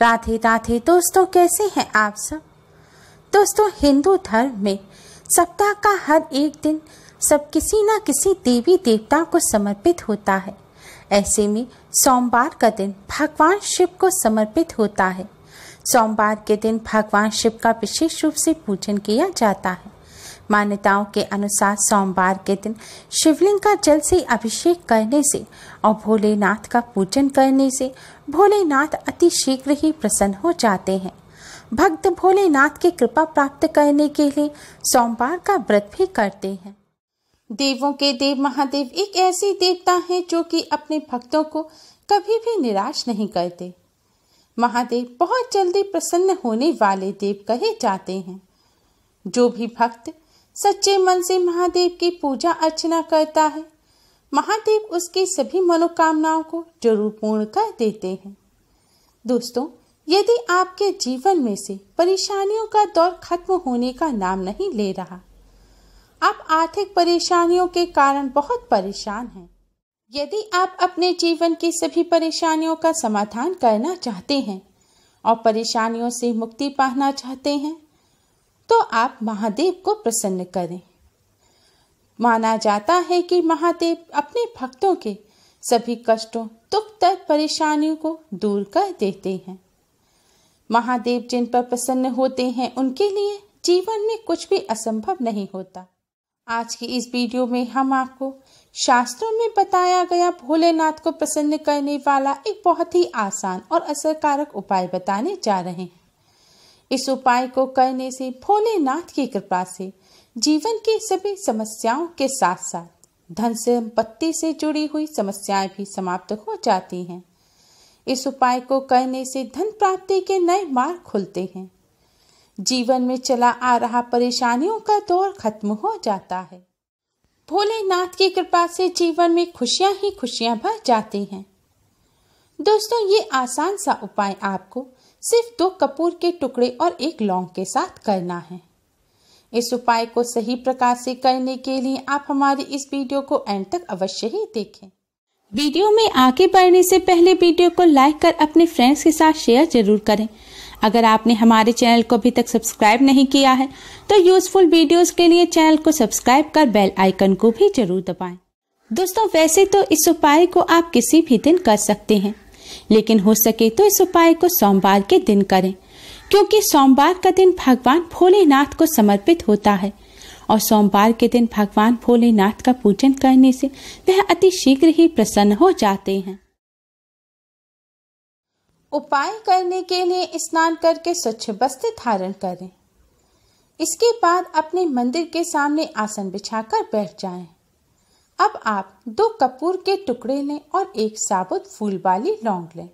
राधे राधे दोस्तों कैसे हैं आप सब दोस्तों हिंदू धर्म में सप्ताह का हर एक दिन सब किसी ना किसी देवी देवता को समर्पित होता है ऐसे में सोमवार का दिन भगवान शिव को समर्पित होता है सोमवार के दिन भगवान शिव का विशेष रूप से पूजन किया जाता है मान्यताओं के अनुसार सोमवार के दिन शिवलिंग का जल से अभिषेक करने से और भोलेनाथ का पूजन करने से भोलेनाथ अति शीघ्र ही प्रसन्न हो जाते हैं भक्त भोलेनाथ की कृपा प्राप्त करने के लिए सोमवार का व्रत भी करते हैं देवों के देव महादेव एक ऐसी देवता हैं जो कि अपने भक्तों को कभी भी निराश नहीं करते महादेव बहुत जल्दी प्रसन्न होने वाले देव कहे जाते हैं जो भी भक्त सच्चे मन से महादेव की पूजा अर्चना करता है महादेव उसकी सभी मनोकामनाओं को जरूर पूर्ण कर देते हैं दोस्तों यदि आपके जीवन में से परेशानियों का दौर खत्म होने का नाम नहीं ले रहा आप आर्थिक परेशानियों के कारण बहुत परेशान हैं यदि आप अपने जीवन की सभी परेशानियों का समाधान करना चाहते हैं और परेशानियों से मुक्ति पाना चाहते हैं तो आप महादेव को प्रसन्न करें माना जाता है कि महादेव अपने भक्तों के सभी कष्टों दुख तक परेशानियों को दूर कर देते हैं महादेव जिन पर प्रसन्न होते हैं उनके लिए जीवन में कुछ भी असंभव नहीं होता आज की इस वीडियो में हम आपको शास्त्रों में बताया गया भोलेनाथ को प्रसन्न करने वाला एक बहुत ही आसान और असरकारक उपाय बताने जा रहे हैं इस उपाय को करने से भोलेनाथ की कृपा से जीवन की सभी समस्याओं के साथ साथ धन संपत्ति से जुड़ी हुई समस्याएं भी समाप्त हो जाती हैं इस उपाय को करने से धन प्राप्ति के नए मार्ग खुलते हैं जीवन में चला आ रहा परेशानियों का दौर खत्म हो जाता है भोलेनाथ की कृपा से जीवन में खुशियां ही खुशियां भर जाती हैं दोस्तों ये आसान सा उपाय आपको सिर्फ दो कपूर के टुकड़े और एक लौंग के साथ करना है इस उपाय को सही प्रकार से करने के लिए आप हमारी इस वीडियो को एंड तक अवश्य ही देखें वीडियो में आगे बढ़ने से पहले वीडियो को लाइक कर अपने फ्रेंड्स के साथ शेयर जरूर करें अगर आपने हमारे चैनल को अभी तक सब्सक्राइब नहीं किया है तो यूजफुल वीडियोस के लिए चैनल को सब्सक्राइब कर बेल आइकन को भी जरूर दबाएं। दोस्तों वैसे तो इस उपाय को आप किसी भी दिन कर सकते हैं लेकिन हो सके तो इस उपाय को सोमवार के दिन करें क्योंकि सोमवार का दिन भगवान भोलेनाथ को समर्पित होता है और सोमवार के दिन भगवान भोलेनाथ का पूजन करने से वह अति शीघ्र ही प्रसन्न हो जाते हैं उपाय करने के लिए स्नान करके स्वच्छ वस्त्र धारण करें इसके बाद अपने मंदिर के सामने आसन बिछाकर बैठ जाएं। अब आप दो कपूर के टुकड़े लें और एक साबुत फूल वाली लौंग लें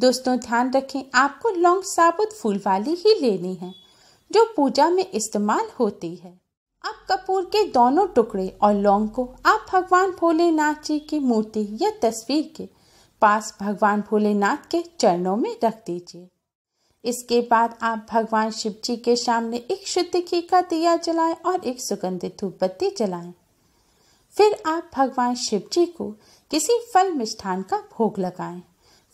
दोस्तों ध्यान रखें आपको लौंग साबुत फूल वाली ही लेनी है जो पूजा में इस्तेमाल होती है अब कपूर के दोनों टुकड़े और लौंग को आप भगवान भोलेनाथ जी की मूर्ति या तस्वीर के पास भगवान भोलेनाथ के चरणों में रख दीजिए इसके बाद आप भगवान शिव जी के सामने एक शुद्ध घी का दिया जलाएं और एक सुगंधित धूपबत्ती जलाएं। फिर आप भगवान शिव जी को किसी फल मिष्ठान का भोग लगाएं।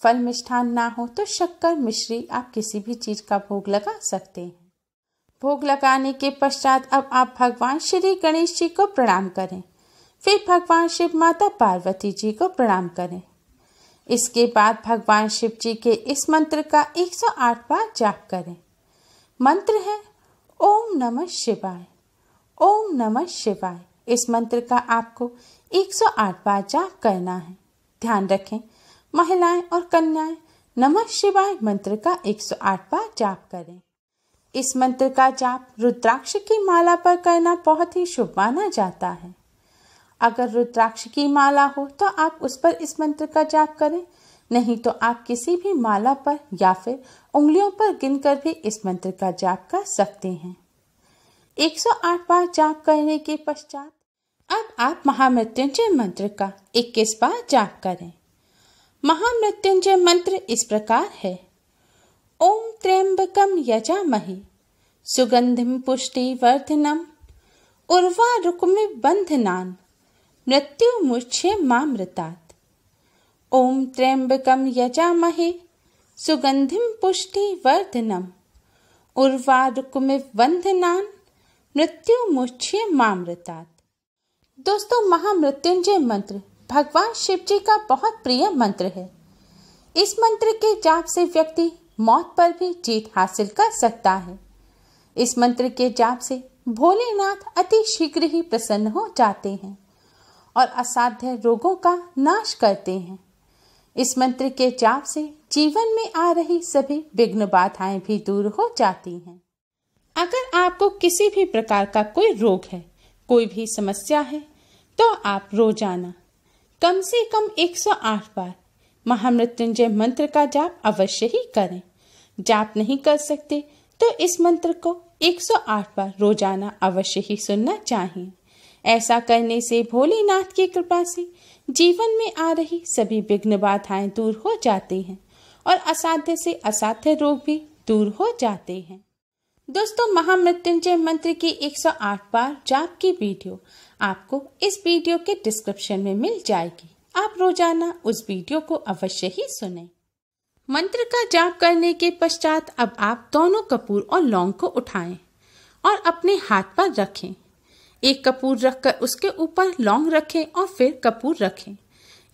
फल मिष्ठान ना हो तो शक्कर मिश्री आप किसी भी चीज का भोग लगा सकते हैं भोग लगाने के पश्चात अब आप भगवान श्री गणेश जी को प्रणाम करें फिर भगवान शिव माता पार्वती जी को प्रणाम करें इसके बाद भगवान शिव जी के इस मंत्र का 108 बार जाप करें मंत्र है ओम नमः शिवाय ओम नमः शिवाय इस मंत्र का आपको 108 बार जाप करना है ध्यान रखें महिलाएं और कन्याएं नमः शिवाय मंत्र का 108 बार जाप करें इस मंत्र का जाप रुद्राक्ष की माला पर करना बहुत ही शुभ माना जाता है अगर रुद्राक्ष की माला हो तो आप उस पर इस मंत्र का जाप करें नहीं तो आप किसी भी माला पर या फिर उंगलियों पर गिनकर भी इस मंत्र का जाप कर सकते हैं 108 बार जाप करने के पश्चात अब आप महामृत्युंजय मंत्र का इक्कीस बार जाप करें महामृत्युंजय मंत्र इस प्रकार है ओम त्र्यंबकम यजामहि सुगंधिम पुष्टिवर्धनम उर्वारुकमि मृत्यु मृत्युमुच्छे मामृतात् ओम त्र्यम्बकं यजामहे उर्वा रुक्मि बंधनान मृत्यु मृत्युमुच्छ्य मामृतात् दोस्तों महामृत्युंजय मंत्र भगवान शिव जी का बहुत प्रिय मंत्र है इस मंत्र के जाप से व्यक्ति मौत पर भी जीत हासिल कर सकता है इस मंत्र के जाप से भोलेनाथ अति शीघ्र ही प्रसन्न हो जाते हैं और असाध्य रोगों का नाश करते हैं इस मंत्र के जाप से जीवन में आ रही सभी विघ्न बाधाएं भी दूर हो जाती हैं अगर आपको किसी भी प्रकार का कोई रोग है कोई भी समस्या है तो आप रोजाना कम से कम 108 बार महामृत्युंजय मंत्र का जाप अवश्य ही करें जाप नहीं कर सकते तो इस मंत्र को 108 बार रोजाना अवश्य ही सुनना चाहिए ऐसा करने से भोलेनाथ की कृपा से जीवन में आ रही सभी विघ्न बाधाएं दूर हो जाती हैं और असाध्य से असाध्य रोग भी दूर हो जाते हैं दोस्तों महामृत्युंजय मंत्र की 108 बार जाप की वीडियो आपको इस वीडियो के डिस्क्रिप्शन में मिल जाएगी आप रोजाना उस वीडियो को अवश्य ही सुने मंत्र का जाप करने के पश्चात अब आप दोनों कपूर और लौंग को उठाएं और अपने हाथ पर रखें एक कपूर रखकर उसके ऊपर लौंग रखें और फिर कपूर रखें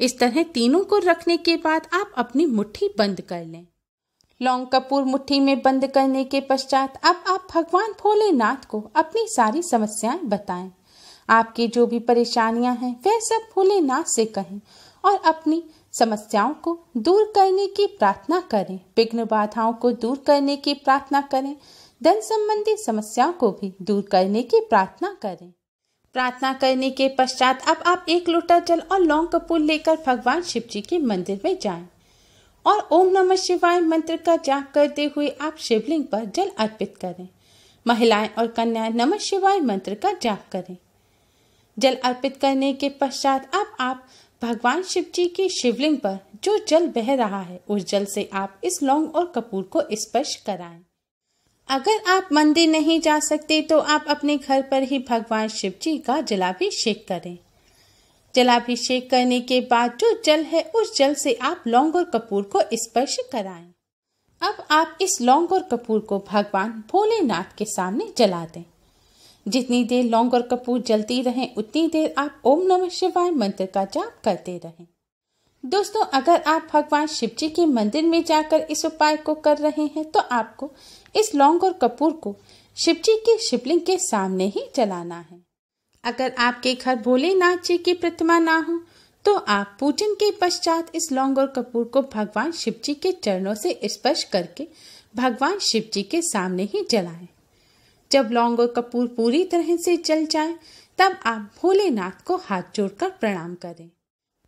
इस तरह तीनों को रखने के बाद आप अपनी मुट्ठी बंद कर लें लौंग कपूर मुट्ठी में बंद करने के पश्चात अब आप भगवान भोलेनाथ को अपनी सारी समस्याएं बताएं आपकी जो भी परेशानियां हैं वह सब भोलेनाथ से कहें और अपनी समस्याओं को दूर करने की प्रार्थना करें विघ्न बाधाओं को दूर करने की प्रार्थना करें धन संबंधी समस्याओं को भी दूर करने की प्रार्थना करें प्रार्थना करने के पश्चात अब आप एक लोटा जल और लौंग कपूर लेकर भगवान शिव जी के मंदिर में जाएं। और ओम नमः शिवाय मंत्र का जाप करते हुए आप शिवलिंग पर जल अर्पित करें महिलाएं और कन्याएं नमः शिवाय मंत्र का जाप करें जल अर्पित करने के पश्चात आप आप भगवान शिव जी की शिवलिंग पर जो जल बह रहा है उस जल से आप इस लौंग और कपूर को स्पर्श कराएं अगर आप मंदिर नहीं जा सकते तो आप अपने घर पर ही भगवान शिव जी का जलाभिषेक करें जलाभिषेक करने के बाद जो जल है उस जल से आप लौंग और कपूर को स्पर्श कराएं अब आप इस लौंग और कपूर को भगवान भोलेनाथ के सामने जला दें जितनी देर लौंग और कपूर जलती रहें उतनी देर आप ओम नमः शिवाय मंत्र का जाप करते रहें दोस्तों अगर आप भगवान शिव जी के मंदिर में जाकर इस उपाय को कर रहे हैं तो आपको इस लौंग और कपूर को शिव जी के शिवलिंग के सामने ही जलाना है अगर आपके घर भोलेनाथ जी की प्रतिमा ना हो तो आप पूजन के पश्चात इस लौंग और कपूर को भगवान शिव जी के चरणों से स्पर्श करके भगवान शिव जी के सामने ही जलाएं। जब लौंग और कपूर पूरी तरह से जल जाए तब आप भोलेनाथ को हाथ जोड़कर प्रणाम करें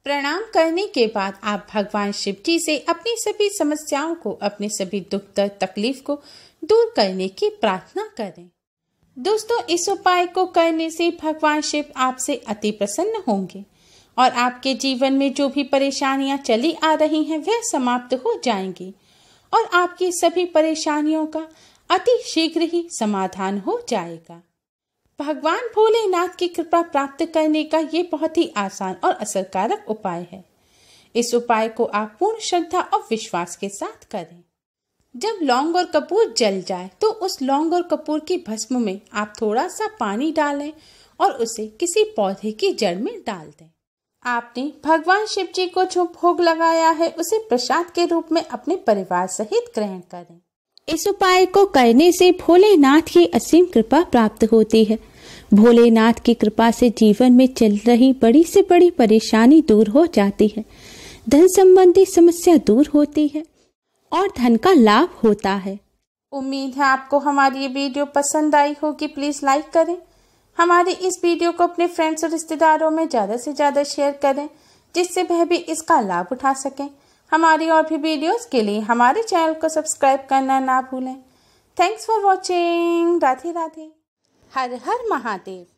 प्रणाम करने के बाद आप भगवान शिव जी से अपनी सभी समस्याओं को अपने सभी दुख दर्द तकलीफ को दूर करने की प्रार्थना करें दोस्तों इस उपाय को करने से भगवान शिव आपसे अति प्रसन्न होंगे और आपके जीवन में जो भी परेशानियां चली आ रही हैं वह समाप्त हो जाएंगी और आपकी सभी परेशानियों का अति शीघ्र ही समाधान हो जाएगा भगवान भोलेनाथ की कृपा प्राप्त करने का ये बहुत ही आसान और असरकारक उपाय है इस उपाय को आप पूर्ण श्रद्धा और विश्वास के साथ करें जब लौंग और कपूर जल जाए तो उस लौंग और कपूर की भस्म में आप थोड़ा सा पानी डालें और उसे किसी पौधे की जड़ में डाल दें आपने भगवान शिव जी को जो भोग लगाया है उसे प्रसाद के रूप में अपने परिवार सहित ग्रहण करें इस उपाय को करने से भोलेनाथ की असीम कृपा प्राप्त होती है भोलेनाथ की कृपा से जीवन में चल रही बड़ी से बड़ी परेशानी दूर हो जाती है धन संबंधी समस्या दूर होती है और धन का लाभ होता है उम्मीद है आपको हमारी ये वीडियो पसंद आई होगी प्लीज़ लाइक करें हमारी इस वीडियो को अपने फ्रेंड्स और रिश्तेदारों में ज़्यादा से ज़्यादा शेयर करें जिससे वह भी इसका लाभ उठा सकें हमारी और भी वीडियोस के लिए हमारे चैनल को सब्सक्राइब करना ना भूलें thanks for watching Radhe Radhe Har Har Mahadev